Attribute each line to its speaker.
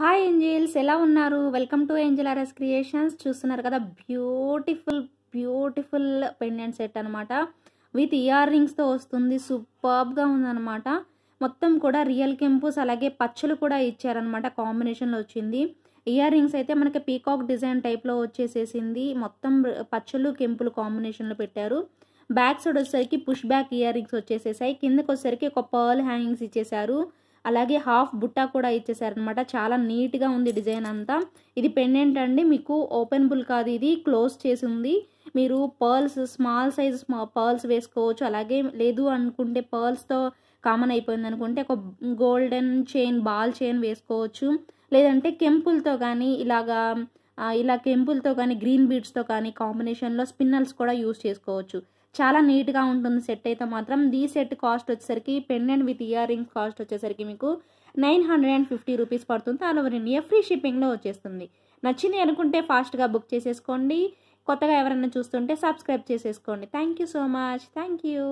Speaker 1: hi angels ఎలా ఉన్నారు welcome to angel R S creations చూస్తున్నారు కదా బ్యూటిఫుల్ బ్యూటిఫుల్ పెండెంట్ సెట్ అనమాట విత్ ఇయర్ రింగ్స్తో వస్తుంది సూపర్బ్గా ఉందనమాట మొత్తం కూడా రియల్ కెంపుస్ అలాగే పచ్చలు కూడా ఇచ్చారనమాట కాంబినేషన్లో వచ్చింది ఇయర్ రింగ్స్ అయితే మనకి పీకాక్ డిజైన్ టైప్లో వచ్చేసేసింది మొత్తం పచ్చలు కెంపులు కాంబినేషన్లో పెట్టారు బ్యాక్ సైడ్ వచ్చేసరికి పుష్ బ్యాక్ ఇయర్ రింగ్స్ వచ్చేసేసాయి కిందకు వచ్చేసరికి ఒక పర్ల్ హ్యాంగింగ్స్ ఇచ్చేసారు అలాగే హాఫ్ బుట్టా కూడా ఇచ్చేసారనమాట చాలా నీట్గా ఉంది డిజైన్ అంతా ఇది పెండెంట్ అండి మీకు ఓపెనబుల్ కాదు ఇది క్లోజ్ చేసి ఉంది మీరు పర్ల్స్ స్మాల్ సైజ్ పర్ల్స్ వేసుకోవచ్చు అలాగే లేదు అనుకుంటే పర్ల్స్తో కామన్ అయిపోయింది అనుకుంటే ఒక గోల్డెన్ చైన్ బాల్ చైన్ వేసుకోవచ్చు లేదంటే కెంపుల్తో కానీ ఇలాగా ఇలా కెంపుల్తో కానీ గ్రీన్ బీడ్స్తో కానీ కాంబినేషన్లో స్పిన్నల్స్ కూడా యూస్ చేసుకోవచ్చు చాలా నీట్గా ఉంటుంది సెట్ అయితే మాత్రం ది సెట్ కాస్ట్ వచ్చేసరికి pendant with ear rings cost వచ్చేసరికి మీకు nine hundred and fifty rupees పడుతుంది ఆల్ ఓవర్ ఇండియా ఫ్రీ షిప్పింగ్లో వచ్చేస్తుంది నచ్చింది అనుకుంటే ఫాస్ట్గా బుక్ చేసేసుకోండి కొత్తగా ఎవరైనా చూస్తుంటే సబ్స్క్రైబ్ చేసేసుకోండి thank you so much thank you